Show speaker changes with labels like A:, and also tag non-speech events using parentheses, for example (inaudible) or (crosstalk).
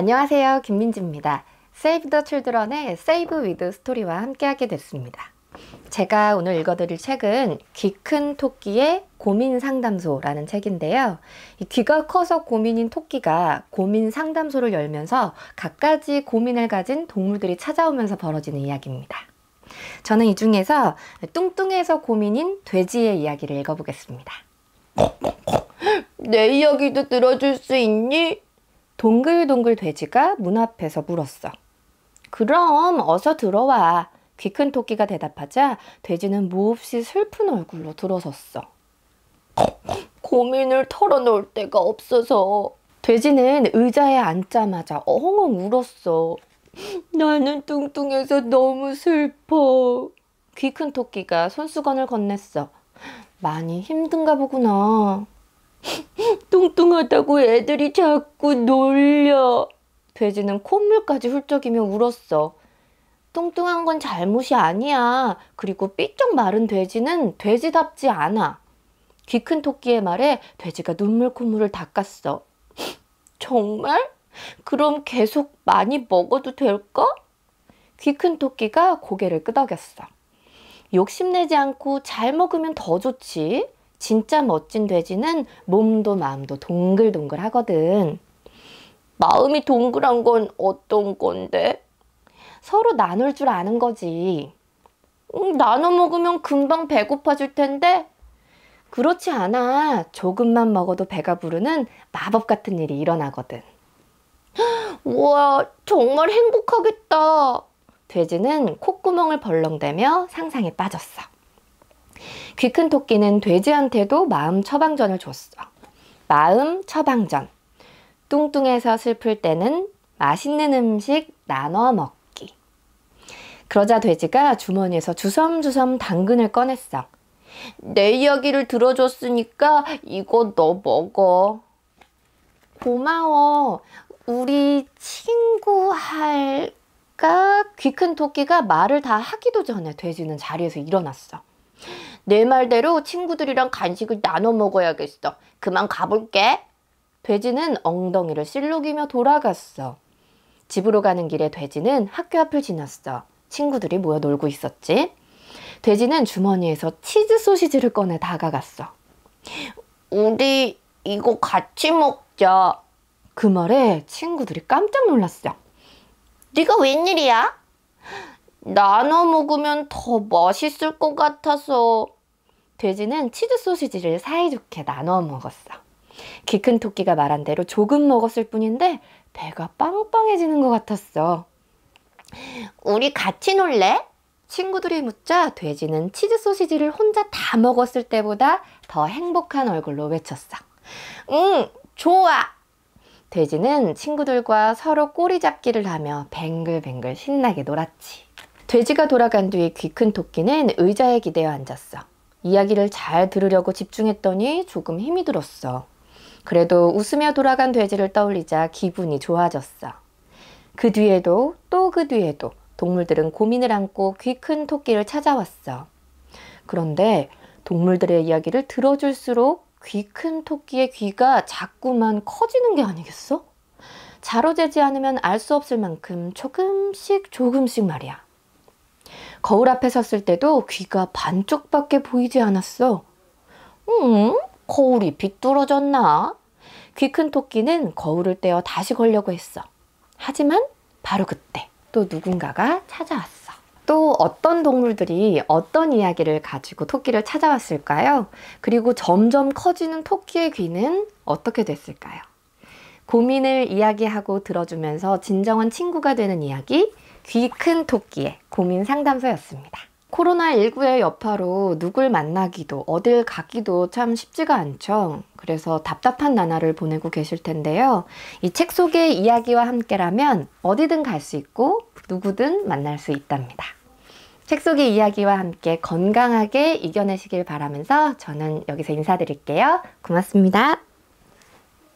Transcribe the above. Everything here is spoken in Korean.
A: 안녕하세요. 김민지입니다. Save the Children의 Save with Story와 함께하게 됐습니다. 제가 오늘 읽어드릴 책은 귀 큰 토끼의 고민 상담소라는 책인데요. 귀가 커서 고민인 토끼가 고민 상담소를 열면서 갖가지 고민을 가진 동물들이 찾아오면서 벌어지는 이야기입니다. 저는 이 중에서 뚱뚱해서 고민인 돼지의 이야기를 읽어보겠습니다. 내 이야기도 들어줄 수 있니? 동글동글 돼지가 문 앞에서 물었어. 그럼 어서 들어와. 귀 큰 토끼가 대답하자 돼지는 몹시 슬픈 얼굴로 들어섰어. 고민을 털어놓을 데가 없어서 돼지는 의자에 앉자마자 엉엉 울었어. 나는 뚱뚱해서 너무 슬퍼. 귀 큰 토끼가 손수건을 건넸어. 많이 힘든가 보구나. 뚱뚱하다고 애들이 자꾸 놀려. 돼지는 콧물까지 훌쩍이며 울었어. 뚱뚱한 건 잘못이 아니야. 그리고 삐쩍 마른 돼지는 돼지답지 않아. 귀 큰 토끼의 말에 돼지가 눈물 콧물을 닦았어. 정말? 그럼 계속 많이 먹어도 될까? 귀 큰 토끼가 고개를 끄덕였어. 욕심내지 않고 잘 먹으면 더 좋지. 진짜 멋진 돼지는 몸도 마음도 동글동글 하거든. 마음이 동그란 건 어떤 건데? 서로 나눌 줄 아는 거지. 음, 나눠 먹으면 금방 배고파질 텐데? 그렇지 않아. 조금만 먹어도 배가 부르는 마법 같은 일이 일어나거든. (gasps) 우와, 정말 행복하겠다. 돼지는 콧구멍을 벌렁대며 상상에 빠졌어. 귀큰 토끼는 돼지한테도 마음 처방전을 줬어. 마음 처방전. 뚱뚱해서 슬플 때는 맛있는 음식 나눠 먹기. 그러자 돼지가 주머니에서 주섬주섬 당근을 꺼냈어. 내 이야기를 들어줬으니까 이거 너 먹어. 고마워. 우리 친구 할까? 귀 큰 토끼가 말을 다 하기도 전에 돼지는 자리에서 일어났어. 내 말대로 친구들이랑 간식을 나눠 먹어야겠어. 그만 가볼게. 돼지는 엉덩이를 실룩이며 돌아갔어. 집으로 가는 길에 돼지는 학교 앞을 지났어. 친구들이 모여 놀고 있었지. 돼지는 주머니에서 치즈 소시지를 꺼내 다가갔어. 우리 이거 같이 먹자. 그 말에 친구들이 깜짝 놀랐어. 네가 웬일이야? 나눠 먹으면 더 맛있을 것 같아서 돼지는 치즈 소시지를 사이좋게 나눠 먹었어. 키큰 토끼가 말한 대로 조금 먹었을 뿐인데 배가 빵빵해지는 것 같았어. 우리 같이 놀래? 친구들이 묻자 돼지는 치즈 소시지를 혼자 다 먹었을 때보다 더 행복한 얼굴로 외쳤어. 응, 좋아. 돼지는 친구들과 서로 꼬리 잡기를 하며 뱅글뱅글 신나게 놀았지. 돼지가 돌아간 뒤 귀 큰 토끼는 의자에 기대어 앉았어. 이야기를 잘 들으려고 집중했더니 조금 힘이 들었어. 그래도 웃으며 돌아간 돼지를 떠올리자 기분이 좋아졌어. 그 뒤에도 또 그 뒤에도 동물들은 고민을 안고 귀 큰 토끼를 찾아왔어. 그런데 동물들의 이야기를 들어줄수록 귀 큰 토끼의 귀가 자꾸만 커지는 게 아니겠어? 자로 재지 않으면 알 수 없을 만큼 조금씩 조금씩 말이야. 거울 앞에 섰을 때도 귀가 반쪽밖에 보이지 않았어. 음, 거울이 비뚤어졌나? 귀 큰 토끼는 거울을 떼어 다시 걸려고 했어. 하지만 바로 그때 또 누군가가 찾아왔어. 또 어떤 동물들이 어떤 이야기를 가지고 토끼를 찾아왔을까요? 그리고 점점 커지는 토끼의 귀는 어떻게 됐을까요? 고민을 이야기하고 들어주면서 진정한 친구가 되는 이야기 귀 큰 토끼의 고민 상담소였습니다. 코로나19의 여파로 누굴 만나기도 어딜 가기도 참 쉽지가 않죠. 그래서 답답한 나날을 보내고 계실 텐데요. 이 책 속의 이야기와 함께라면 어디든 갈 수 있고 누구든 만날 수 있답니다. 책 속의 이야기와 함께 건강하게 이겨내시길 바라면서 저는 여기서 인사드릴게요. 고맙습니다.